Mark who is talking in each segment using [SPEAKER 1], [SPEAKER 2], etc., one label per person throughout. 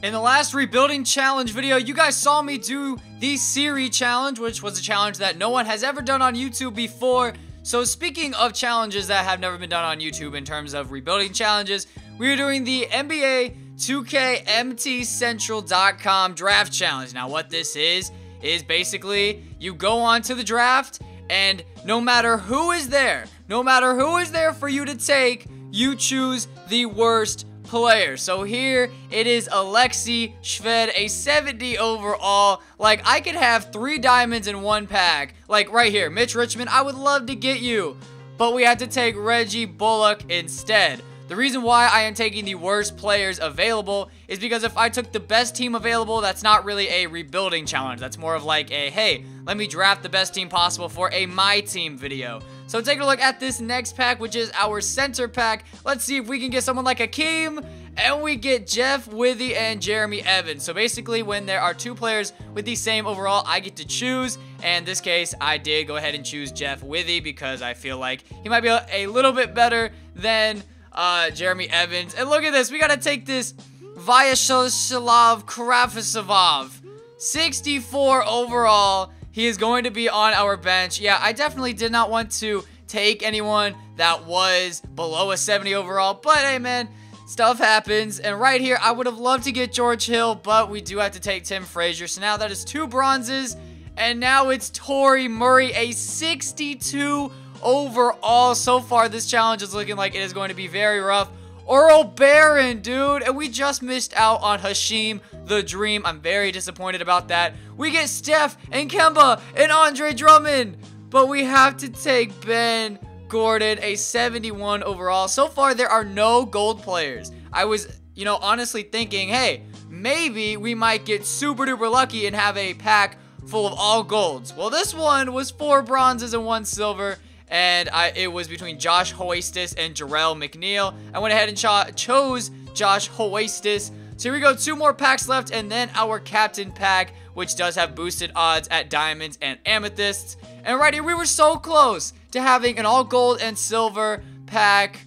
[SPEAKER 1] In the last rebuilding challenge video, you guys saw me do the Siri challenge, which was a challenge that no one has ever done on YouTube before. So speaking of challenges that have never been done on YouTube in terms of rebuilding challenges, we are doing the NBA 2KMTCentral.com draft challenge. Now what this is, is basically you go on to the draft and no matter who is there, no matter who is there for you to take, you choose the worst player. So here it is Alexi Shved, a 70 overall. Like, I could have three diamonds in one pack. Like, right here, Mitch Richmond, I would love to get you. But we had to take Reggie Bullock instead. The reason why I am taking the worst players available is because if I took the best team available, that's not really a rebuilding challenge. That's more of like a, hey, let me draft the best team possible for a my team video. So take a look at this next pack, which is our center pack. Let's see if we can get someone like Akeem, and we get Jeff Withy and Jeremy Evans. So basically, when there are two players with the same overall, I get to choose. And this case, I did go ahead and choose Jeff Withy because I feel like he might be a little bit better than uh, Jeremy Evans. And look at this. We got to take this Vyacheslav Krafisovov. 64 overall he is going to be on our bench. Yeah, I definitely did not want to take anyone that was below a 70 overall, but hey, man, stuff happens. And right here, I would have loved to get George Hill, but we do have to take Tim Frazier. So now that is two bronzes, and now it's Tori Murray, a 62 overall. So far, this challenge is looking like it is going to be very rough. Earl Baron, dude. And we just missed out on Hashim the Dream. I'm very disappointed about that. We get Steph and Kemba and Andre Drummond. But we have to take Ben Gordon, a 71 overall. So far, there are no gold players. I was, you know, honestly thinking, hey, maybe we might get super duper lucky and have a pack full of all golds. Well, this one was four bronzes and one silver and I, it was between Josh Hoistis and Jarrell McNeil. I went ahead and cho chose Josh Hoistis. So here we go, two more packs left, and then our captain pack, which does have boosted odds at diamonds and amethysts. And right here, we were so close to having an all gold and silver pack,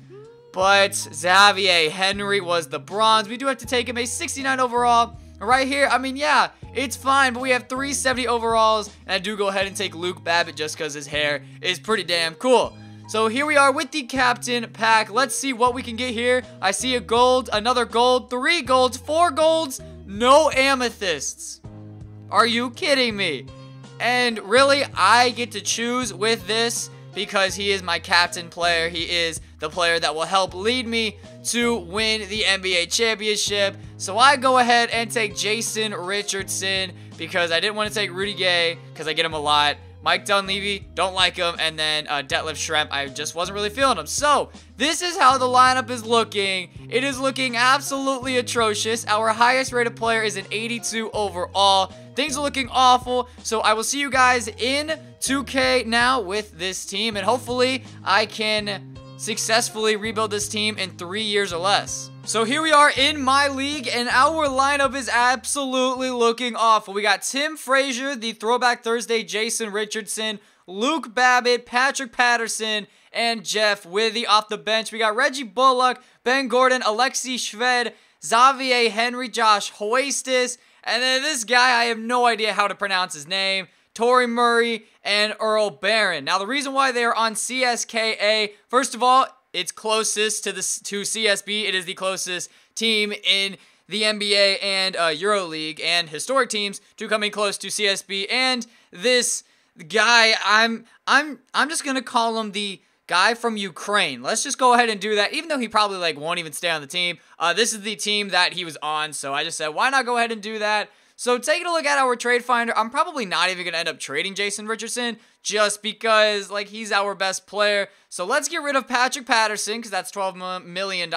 [SPEAKER 1] but Xavier Henry was the bronze. We do have to take him a 69 overall Right here, I mean, yeah, it's fine, but we have 370 overalls, and I do go ahead and take Luke Babbitt just because his hair is pretty damn cool. So here we are with the captain pack. Let's see what we can get here. I see a gold, another gold, three golds, four golds, no amethysts. Are you kidding me? And really, I get to choose with this because he is my captain player. He is the player that will help lead me to win the NBA championship. So I go ahead and take Jason Richardson because I didn't want to take Rudy Gay because I get him a lot. Mike Dunleavy, don't like him. And then uh, Detlef Schrempf, I just wasn't really feeling him. So this is how the lineup is looking. It is looking absolutely atrocious. Our highest rated player is an 82 overall. Things are looking awful. So I will see you guys in 2K now with this team. And hopefully I can successfully rebuild this team in three years or less. So here we are in my league, and our lineup is absolutely looking awful. We got Tim Frazier, the Throwback Thursday, Jason Richardson, Luke Babbitt, Patrick Patterson, and Jeff Withy off the bench. We got Reggie Bullock, Ben Gordon, Alexi Shved, Xavier Henry, Josh Hoistis, and then this guy, I have no idea how to pronounce his name. Tory Murray, and Earl Barron. Now, the reason why they are on CSKA, first of all, it's closest to the to CSB. It is the closest team in the NBA and uh, EuroLeague and historic teams to coming close to CSB. And this guy, I'm I'm I'm just gonna call him the guy from Ukraine. Let's just go ahead and do that, even though he probably like won't even stay on the team. Uh, this is the team that he was on, so I just said why not go ahead and do that. So taking a look at our trade finder, I'm probably not even going to end up trading Jason Richardson just because like he's our best player. So let's get rid of Patrick Patterson because that's $12 million.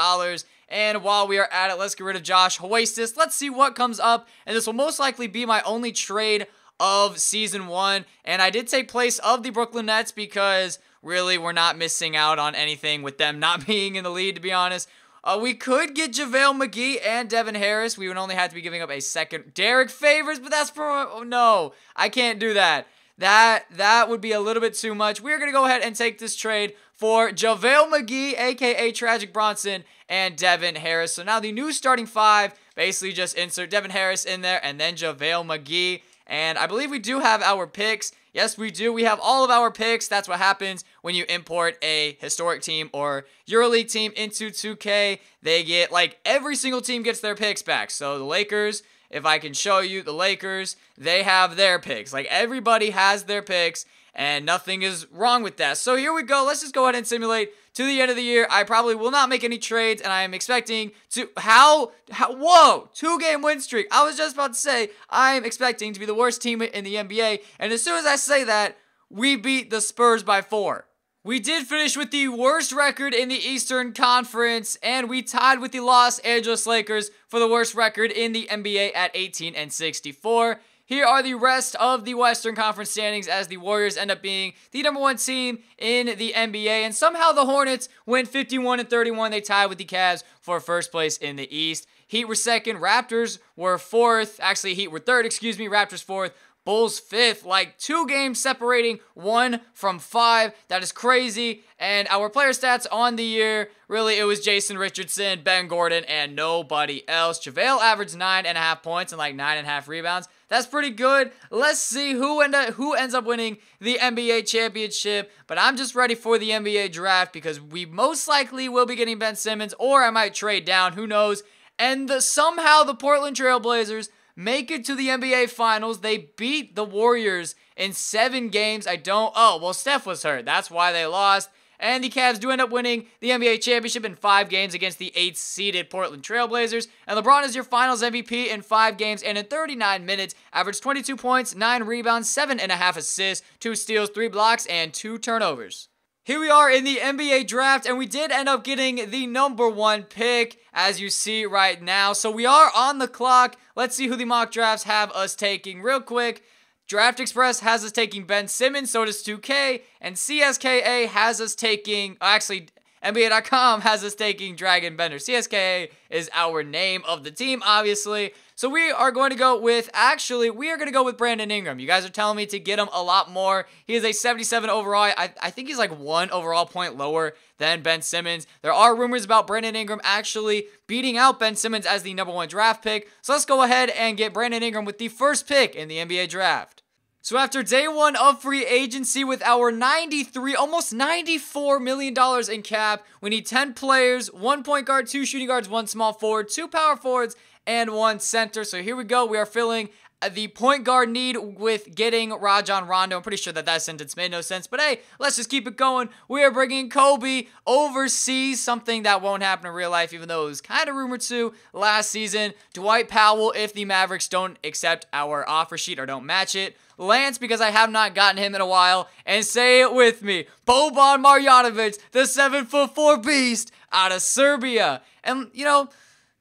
[SPEAKER 1] And while we are at it, let's get rid of Josh Hoistis. Let's see what comes up. And this will most likely be my only trade of season one. And I did take place of the Brooklyn Nets because really we're not missing out on anything with them not being in the lead, to be honest. Uh, we could get JaVale McGee and Devin Harris. We would only have to be giving up a second Derek Favors, but that's pro oh, no, I can't do that. That that would be a little bit too much. We're gonna go ahead and take this trade for JaVale McGee, aka Tragic Bronson, and Devin Harris. So now the new starting five basically just insert Devin Harris in there and then JaVale McGee. And I believe we do have our picks. Yes, we do. We have all of our picks. That's what happens when you import a historic team or EuroLeague team into 2K. They get like every single team gets their picks back. So the Lakers, if I can show you, the Lakers, they have their picks. Like everybody has their picks and nothing is wrong with that. So here we go. Let's just go ahead and simulate to the end of the year. I probably will not make any trades, and I am expecting to how, how whoa two game win streak. I was just about to say I am expecting to be the worst team in the NBA, and as soon as I say that, we beat the Spurs by four. We did finish with the worst record in the Eastern Conference, and we tied with the Los Angeles Lakers for the worst record in the NBA at 18 and 64. Here are the rest of the Western Conference standings as the Warriors end up being the number one team in the NBA. And somehow the Hornets went 51 and 31. They tied with the Cavs for first place in the East. Heat were second. Raptors were fourth. Actually, Heat were third, excuse me. Raptors fourth. Bulls fifth, like two games separating one from five. That is crazy. And our player stats on the year really, it was Jason Richardson, Ben Gordon, and nobody else. JaVale averaged nine and a half points and like nine and a half rebounds. That's pretty good. Let's see who end up, who ends up winning the NBA championship. But I'm just ready for the NBA draft because we most likely will be getting Ben Simmons, or I might trade down. Who knows? And the, somehow the Portland Trailblazers make it to the NBA Finals. They beat the Warriors in seven games. I don't. Oh well, Steph was hurt. That's why they lost. And the Cavs do end up winning the NBA championship in five games against the eighth seeded Portland Trailblazers. And LeBron is your finals MVP in five games and in 39 minutes, averaged 22 points, 9 rebounds, 7.5 assists, 2 steals, 3 blocks, and 2 turnovers. Here we are in the NBA draft, and we did end up getting the number one pick, as you see right now. So we are on the clock. Let's see who the mock drafts have us taking real quick. Draft Express has us taking Ben Simmons, so does 2K, and CSKA has us taking, oh, actually, NBA.com has us taking Dragon Bender. CSKA is our name of the team, obviously. So we are going to go with, actually, we are going to go with Brandon Ingram. You guys are telling me to get him a lot more. He is a 77 overall. I, I think he's like one overall point lower than Ben Simmons. There are rumors about Brandon Ingram actually beating out Ben Simmons as the number one draft pick. So let's go ahead and get Brandon Ingram with the first pick in the NBA draft. So after day one of free agency with our 93, almost $94 million in cap, we need 10 players, one point guard, two shooting guards, one small forward, two power forwards, and one center. So here we go. We are filling the point guard need with getting Rajon Rondo. I'm pretty sure that that sentence made no sense, but hey, let's just keep it going. We are bringing Kobe overseas, something that won't happen in real life, even though it was kind of rumored to last season. Dwight Powell, if the Mavericks don't accept our offer sheet or don't match it. Lance, because I have not gotten him in a while. And say it with me Boban Marjanovic, the 7 foot 4 beast out of Serbia. And, you know,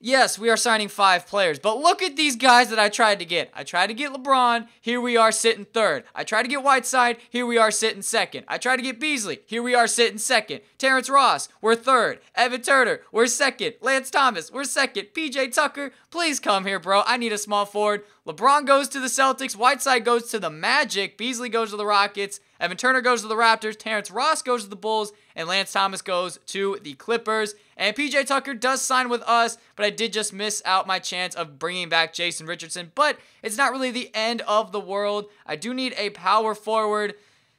[SPEAKER 1] Yes, we are signing five players, but look at these guys that I tried to get. I tried to get LeBron. Here we are sitting third. I tried to get Whiteside. Here we are sitting second. I tried to get Beasley. Here we are sitting second. Terrence Ross, we're third. Evan Turner, we're second. Lance Thomas, we're second. PJ Tucker, Please come here, bro. I need a small forward. LeBron goes to the Celtics. Whiteside goes to the Magic. Beasley goes to the Rockets. Evan Turner goes to the Raptors. Terrence Ross goes to the Bulls. And Lance Thomas goes to the Clippers. And PJ Tucker does sign with us, but I did just miss out my chance of bringing back Jason Richardson. But it's not really the end of the world. I do need a power forward.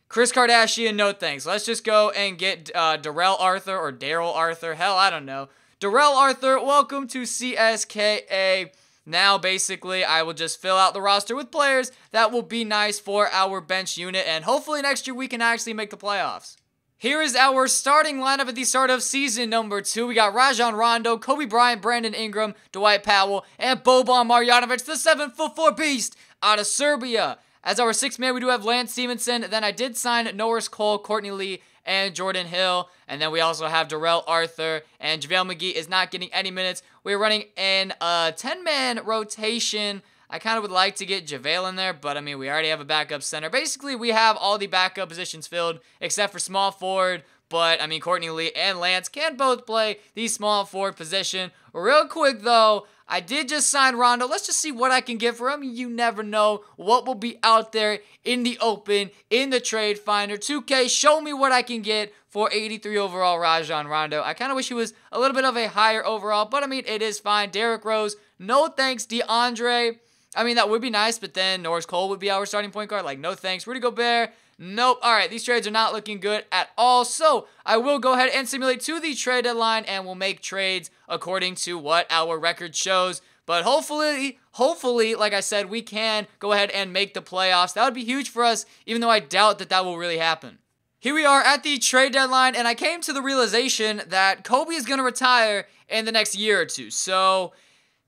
[SPEAKER 1] Chris Kardashian, no thanks. Let's just go and get uh, Darrell Arthur or Daryl Arthur. Hell, I don't know. Darrell Arthur, welcome to CSKA. Now, basically, I will just fill out the roster with players that will be nice for our bench unit, and hopefully next year we can actually make the playoffs. Here is our starting lineup at the start of season number two. We got Rajon Rondo, Kobe Bryant, Brandon Ingram, Dwight Powell, and Boban Marjanovic, the seven foot four beast out of Serbia. As our sixth man, we do have Lance Stevenson. Then I did sign Norris Cole, Courtney Lee, and Jordan Hill. And then we also have Darrell Arthur and JaVale McGee is not getting any minutes. We're running in a 10-man rotation. I kind of would like to get JaVale in there, but I mean, we already have a backup center. Basically, we have all the backup positions filled except for small forward, but, I mean, Courtney Lee and Lance can both play the small forward position. Real quick, though, I did just sign Rondo. Let's just see what I can get for him. You never know what will be out there in the open, in the trade finder. 2K, show me what I can get for 83 overall Rajon Rondo. I kind of wish he was a little bit of a higher overall, but I mean, it is fine. Derrick Rose, no thanks. DeAndre, I mean, that would be nice, but then Norris Cole would be our starting point guard. Like, no thanks. Rudy Gobert, Nope. All right, these trades are not looking good at all. So I will go ahead and simulate to the trade deadline and we'll make trades according to what our record shows. But hopefully, hopefully, like I said, we can go ahead and make the playoffs. That would be huge for us, even though I doubt that that will really happen. Here we are at the trade deadline, and I came to the realization that Kobe is going to retire in the next year or two. So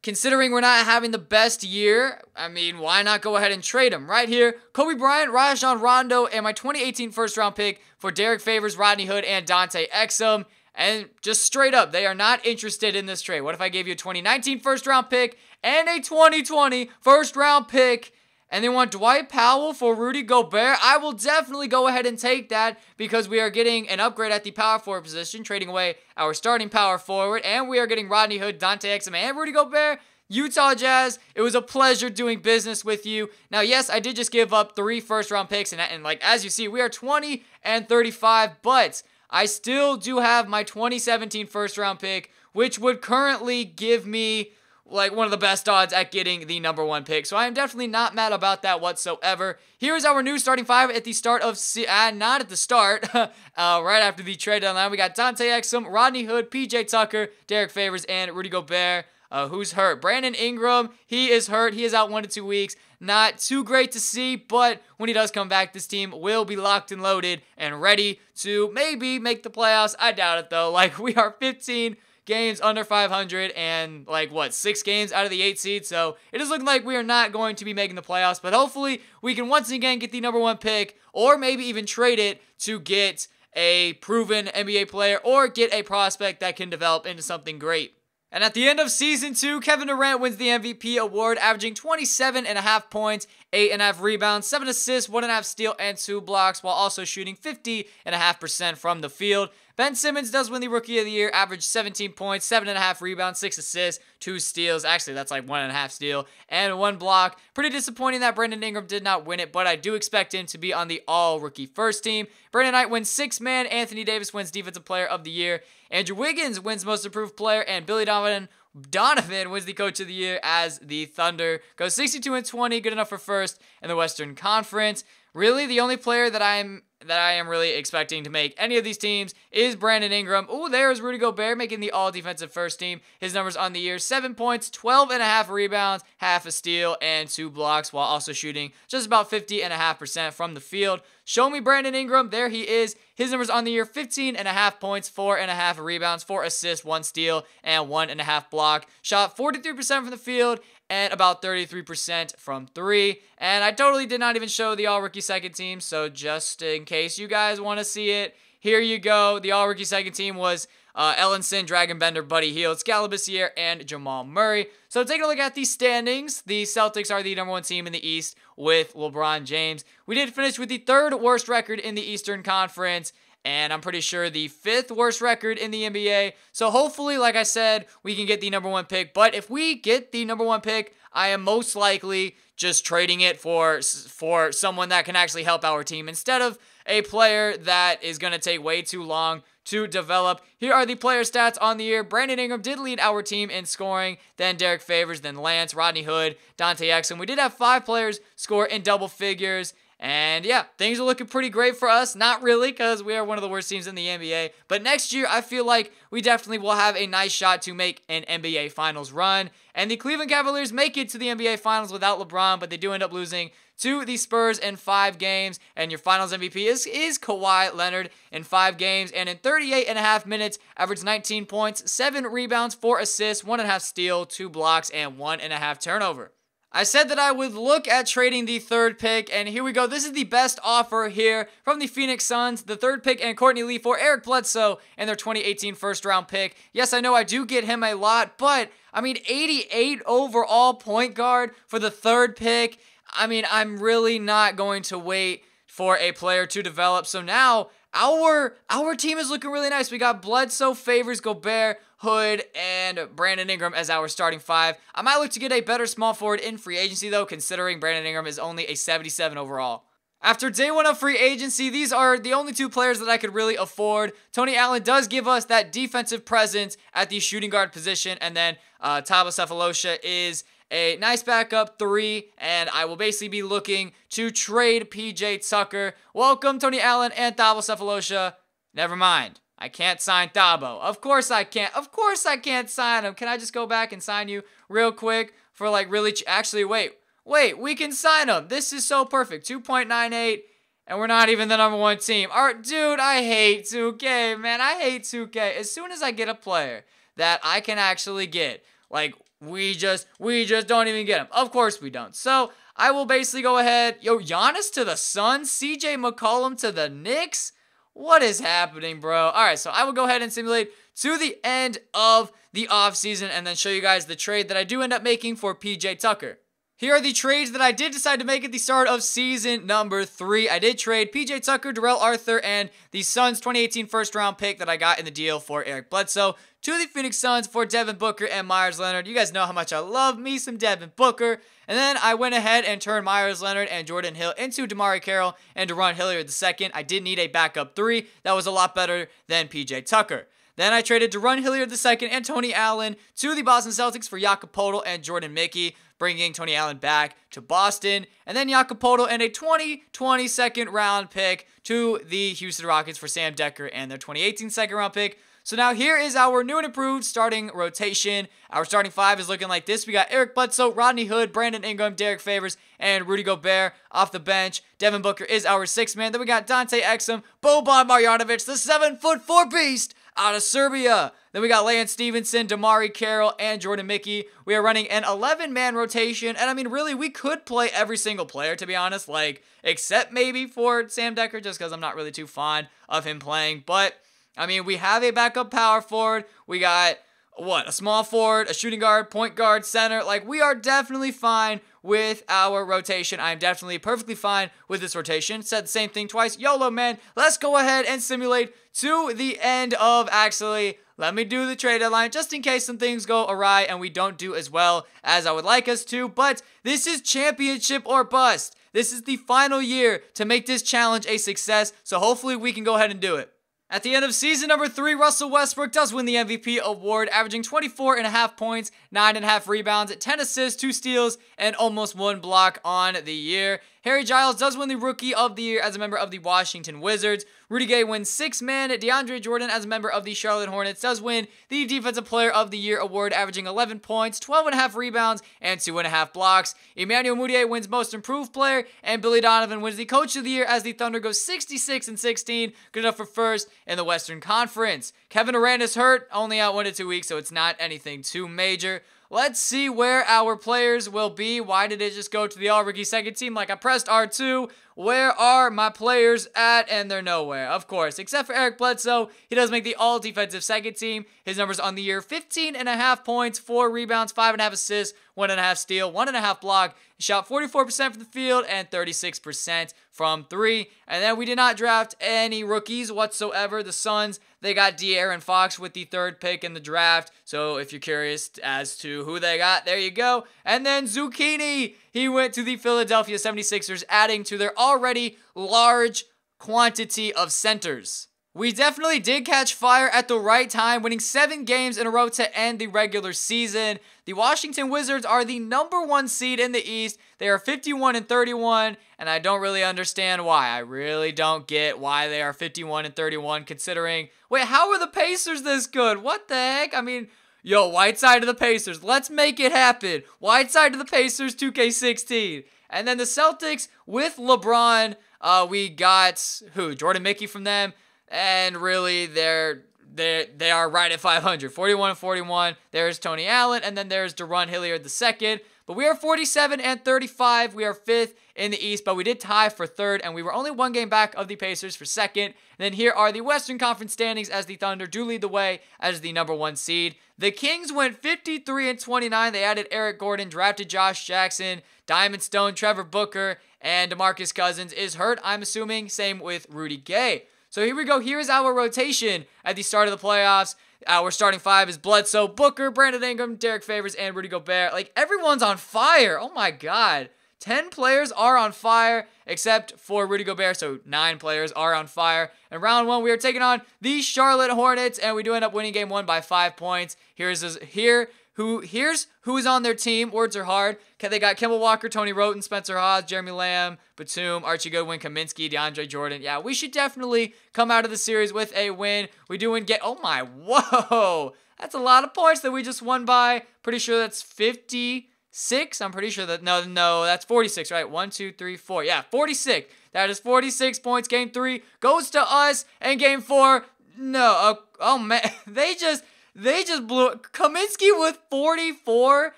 [SPEAKER 1] Considering we're not having the best year, I mean, why not go ahead and trade him? Right here, Kobe Bryant, Rajon Rondo, and my 2018 first round pick for Derek Favors, Rodney Hood, and Dante Exum. And just straight up, they are not interested in this trade. What if I gave you a 2019 first round pick and a 2020 first round pick and they want Dwight Powell for Rudy Gobert, I will definitely go ahead and take that because we are getting an upgrade at the power forward position, trading away our starting power forward, and we are getting Rodney Hood, Dante Exum, and Rudy Gobert. Utah Jazz, it was a pleasure doing business with you. Now, yes, I did just give up three first round picks, and, and like as you see, we are 20 and 35, but I still do have my 2017 first round pick, which would currently give me like one of the best odds at getting the number one pick. So I am definitely not mad about that whatsoever. Here is our new starting five at the start of, C- uh, not at the start, uh, right after the trade deadline. We got Dante Exum, Rodney Hood, PJ Tucker, Derek Favors, and Rudy Gobert. Uh, who's hurt? Brandon Ingram, he is hurt. He is out one to two weeks. Not too great to see, but when he does come back, this team will be locked and loaded and ready to maybe make the playoffs. I doubt it though. Like, we are 15 games under 500 and like what, six games out of the eight seed. So it is looking like we are not going to be making the playoffs, but hopefully we can once again get the number one pick or maybe even trade it to get a proven NBA player or get a prospect that can develop into something great. And at the end of season two, Kevin Durant wins the MVP award, averaging 27 and a half points, eight and a half rebounds, seven assists, one and a half steal, and two blocks, while also shooting 50 and a half percent from the field. Ben Simmons does win the Rookie of the Year, averaged 17 points, 7.5 rebounds, 6 assists, 2 steals. Actually, that's like 1.5 steal, and 1 block. Pretty disappointing that Brandon Ingram did not win it, but I do expect him to be on the all rookie first team. Brandon Knight wins 6 man, Anthony Davis wins Defensive Player of the Year, Andrew Wiggins wins Most Improved Player, and Billy Donovan Donovan wins the Coach of the Year as the Thunder. Goes 62 and 20, good enough for first in the Western Conference. Really, the only player that I'm that I am really expecting to make any of these teams is Brandon Ingram. Oh, there's Rudy Gobert making the all defensive first team. His numbers on the year seven points, 12 and a half rebounds, half a steal, and two blocks, while also shooting just about 50 and a half percent from the field. Show me Brandon Ingram. There he is. His numbers on the year 15 and a half points, four and a half rebounds, four assists, one steal, and one and a half block. Shot 43% from the field and about 33% from three. And I totally did not even show the all rookie second team. So just in case you guys want to see it, here you go. The all rookie second team was uh, Ellenson, Dragonbender, Buddy Heald, Scalabissier, and Jamal Murray. So taking a look at these standings, the Celtics are the number one team in the East with LeBron James. We did finish with the third worst record in the Eastern Conference and I'm pretty sure the fifth worst record in the NBA. So hopefully, like I said, we can get the number one pick. But if we get the number one pick, I am most likely just trading it for for someone that can actually help our team instead of a player that is going to take way too long to develop. Here are the player stats on the year. Brandon Ingram did lead our team in scoring, then Derek Favors, then Lance, Rodney Hood, Dante Exum. We did have five players score in double figures. And yeah, things are looking pretty great for us. Not really, because we are one of the worst teams in the NBA. But next year, I feel like we definitely will have a nice shot to make an NBA Finals run. And the Cleveland Cavaliers make it to the NBA Finals without LeBron, but they do end up losing to the Spurs in five games. And your finals MVP is, is Kawhi Leonard in five games. And in 38 and a half minutes, averaged 19 points, seven rebounds, four assists, one and a half steal, two blocks, and one and a half turnover. I said that I would look at trading the third pick, and here we go. This is the best offer here from the Phoenix Suns, the third pick and Courtney Lee for Eric Bledsoe and their 2018 first round pick. Yes, I know I do get him a lot, but I mean, 88 overall point guard for the third pick. I mean, I'm really not going to wait for a player to develop. So now our our team is looking really nice. We got Bledsoe, Favors, Gobert, Hood, and Brandon Ingram as our starting five. I might look to get a better small forward in free agency though, considering Brandon Ingram is only a 77 overall. After day one of free agency, these are the only two players that I could really afford. Tony Allen does give us that defensive presence at the shooting guard position, and then uh, Taba Cephalosha is a nice backup three, and I will basically be looking to trade PJ Tucker. Welcome, Tony Allen and Thabo Cephalosha. Never mind. I can't sign Thabo. Of course I can't. Of course I can't sign him. Can I just go back and sign you real quick for like really? Actually, wait. Wait, we can sign him. This is so perfect. 2.98, and we're not even the number one team. All right, dude, I hate 2K, man. I hate 2K. As soon as I get a player that I can actually get, like we just, we just don't even get him. Of course we don't. So I will basically go ahead. Yo, Giannis to the Suns, CJ McCollum to the Knicks. What is happening, bro? All right, so I will go ahead and simulate to the end of the offseason and then show you guys the trade that I do end up making for PJ Tucker. Here are the trades that I did decide to make at the start of season number three. I did trade PJ Tucker, Darrell Arthur, and the Suns 2018 first round pick that I got in the deal for Eric Bledsoe to the Phoenix Suns for Devin Booker and Myers Leonard. You guys know how much I love me some Devin Booker. And then I went ahead and turned Myers Leonard and Jordan Hill into Damari Carroll and Deron Hilliard II. I did need a backup three. That was a lot better than PJ Tucker. Then I traded Deron Hilliard II and Tony Allen to the Boston Celtics for Jakob Podol and Jordan Mickey, bringing Tony Allen back to Boston. And then Jakob Podol and a 2020 second round pick to the Houston Rockets for Sam Decker and their 2018 second round pick so now here is our new and improved starting rotation. Our starting five is looking like this. We got Eric Bledsoe, Rodney Hood, Brandon Ingram, Derek Favors, and Rudy Gobert off the bench. Devin Booker is our sixth man. Then we got Dante Exum, Boban Marjanovic, the seven foot four beast out of Serbia. Then we got Lance Stevenson, Damari Carroll, and Jordan Mickey. We are running an 11 man rotation. And I mean, really, we could play every single player, to be honest, like, except maybe for Sam Decker, just because I'm not really too fond of him playing. But I mean, we have a backup power forward. We got what? A small forward, a shooting guard, point guard, center. Like, we are definitely fine with our rotation. I'm definitely perfectly fine with this rotation. Said the same thing twice. YOLO, man. Let's go ahead and simulate to the end of actually. Let me do the trade deadline just in case some things go awry and we don't do as well as I would like us to. But this is championship or bust. This is the final year to make this challenge a success. So hopefully we can go ahead and do it. At the end of season number three, Russell Westbrook does win the MVP award, averaging 24 and a half points, nine and a half rebounds, 10 assists, two steals, and almost one block on the year. Harry Giles does win the Rookie of the Year as a member of the Washington Wizards. Rudy Gay wins six man. DeAndre Jordan, as a member of the Charlotte Hornets, does win the Defensive Player of the Year award, averaging 11 points, 12 and a half rebounds, and two and a half blocks. Emmanuel Mudiay wins Most Improved Player, and Billy Donovan wins the Coach of the Year as the Thunder goes 66 and 16, good enough for first in the Western Conference. Kevin Durant is hurt, only out one to two weeks, so it's not anything too major. Let's see where our players will be. Why did it just go to the all-rookie second team? Like, I pressed R2. Where are my players at? And they're nowhere, of course. Except for Eric Bledsoe, he does make the all defensive second team. His numbers on the year 15 and a half points, four rebounds, five and a half assists, one and a half steal, one and a half block. He shot 44% from the field and 36% from three. And then we did not draft any rookies whatsoever. The Suns, they got De'Aaron Fox with the third pick in the draft. So if you're curious as to who they got, there you go. And then Zucchini. He went to the Philadelphia 76ers, adding to their already large quantity of centers. We definitely did catch fire at the right time, winning seven games in a row to end the regular season. The Washington Wizards are the number one seed in the East. They are 51 and 31, and I don't really understand why. I really don't get why they are 51 and 31, considering wait, how are the Pacers this good? What the heck? I mean, Yo, Whiteside to the Pacers. Let's make it happen. Whiteside to the Pacers, 2K16. And then the Celtics with LeBron, uh, we got who? Jordan Mickey from them. And really, they're they they are right at 500. 41 and 41. There's Tony Allen, and then there's Deron Hilliard the second. But we are 47 and 35. We are fifth in the East, but we did tie for third, and we were only one game back of the Pacers for second. And then here are the Western Conference standings as the Thunder do lead the way as the number one seed. The Kings went 53 and 29. They added Eric Gordon, drafted Josh Jackson, Diamond Stone, Trevor Booker, and DeMarcus Cousins is hurt, I'm assuming. Same with Rudy Gay. So here we go. Here is our rotation at the start of the playoffs. Our uh, starting five is Bledsoe, Booker, Brandon Ingram, Derek Favors, and Rudy Gobert. Like everyone's on fire. Oh my God. 10 players are on fire except for Rudy Gobert, so 9 players are on fire. And round 1 we are taking on the Charlotte Hornets and we do end up winning game 1 by 5 points. Here's this, here who here's who is on their team. Words are hard. They got Kimball Walker, Tony Roten, Spencer Hawes, Jeremy Lamb, Batum, Archie Goodwin, Kaminsky, DeAndre Jordan. Yeah, we should definitely come out of the series with a win. We do and get. Oh my, whoa! That's a lot of points that we just won by. Pretty sure that's 56. I'm pretty sure that no, no, that's 46, right? One, two, three, four. Yeah, 46. That is 46 points. Game three goes to us, and game four, no. oh, oh man, they just they just blew Kaminsky with 44.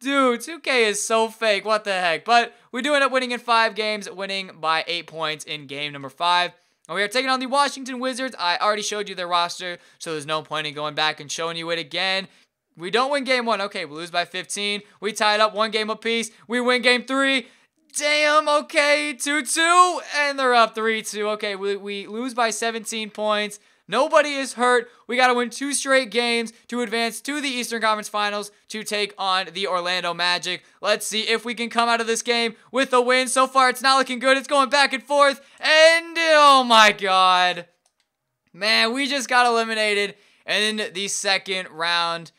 [SPEAKER 1] Dude, 2K is so fake. What the heck? But we do end up winning in five games, winning by eight points in game number five. And we are taking on the Washington Wizards. I already showed you their roster, so there's no point in going back and showing you it again. We don't win game one. Okay, we lose by 15. We tie it up one game apiece. We win game three. Damn, okay, 2 2. And they're up 3 2. Okay, we, we lose by 17 points. Nobody is hurt. We got to win two straight games to advance to the Eastern Conference Finals to take on the Orlando Magic. Let's see if we can come out of this game with a win. So far, it's not looking good. It's going back and forth. And oh my God. Man, we just got eliminated in the second round.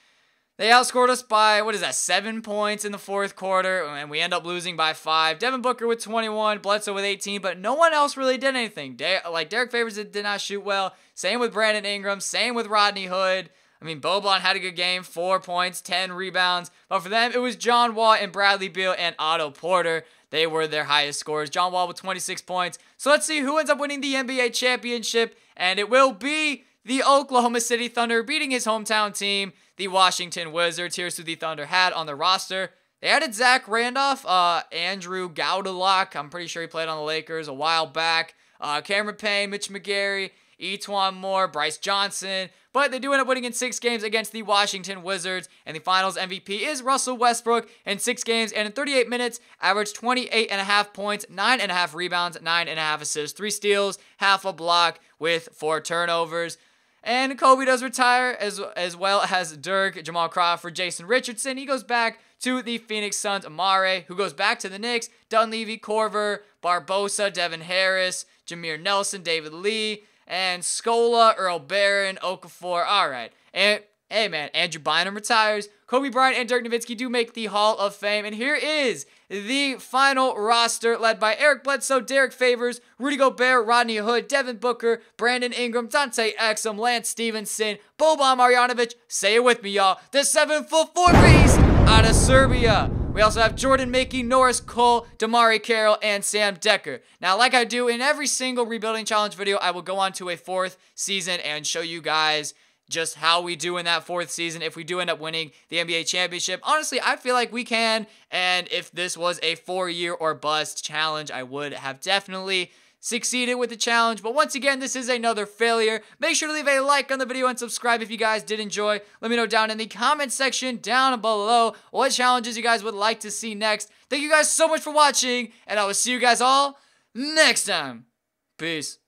[SPEAKER 1] They outscored us by, what is that, seven points in the fourth quarter, and we end up losing by five. Devin Booker with 21, Bledsoe with 18, but no one else really did anything. De- like, Derek Favors did, not shoot well. Same with Brandon Ingram, same with Rodney Hood. I mean, Boban had a good game, four points, 10 rebounds. But for them, it was John Wall and Bradley Beal and Otto Porter. They were their highest scorers. John Wall with 26 points. So let's see who ends up winning the NBA championship. And it will be the Oklahoma City Thunder beating his hometown team the Washington Wizards. Here's who the Thunder had on the roster. They added Zach Randolph, uh, Andrew Gaudelock. I'm pretty sure he played on the Lakers a while back. Uh, Cameron Payne, Mitch McGarry, Etwan Moore, Bryce Johnson. But they do end up winning in six games against the Washington Wizards. And the finals MVP is Russell Westbrook in six games and in 38 minutes, averaged 28 and a half points, nine and a half rebounds, nine and a half assists, three steals, half a block with four turnovers. And Kobe does retire as as well as Dirk, Jamal Crawford, Jason Richardson. He goes back to the Phoenix Suns, Amare, who goes back to the Knicks, Dunleavy, Corver, Barbosa, Devin Harris, Jameer Nelson, David Lee, and Scola, Earl Barron, Okafor. All right. And hey man, Andrew Bynum retires. Kobe Bryant and Dirk Nowitzki do make the Hall of Fame. And here is the final roster led by Eric Bledsoe, Derek Favors, Rudy Gobert, Rodney Hood, Devin Booker, Brandon Ingram, Dante Exum, Lance Stevenson, Boban Marjanovic. Say it with me, y'all. The seven foot four beast out of Serbia. We also have Jordan Mickey, Norris Cole, Damari Carroll, and Sam Decker. Now, like I do in every single Rebuilding Challenge video, I will go on to a fourth season and show you guys just how we do in that fourth season if we do end up winning the NBA championship. Honestly, I feel like we can. And if this was a four year or bust challenge, I would have definitely succeeded with the challenge. But once again, this is another failure. Make sure to leave a like on the video and subscribe if you guys did enjoy. Let me know down in the comment section down below what challenges you guys would like to see next. Thank you guys so much for watching, and I will see you guys all next time. Peace.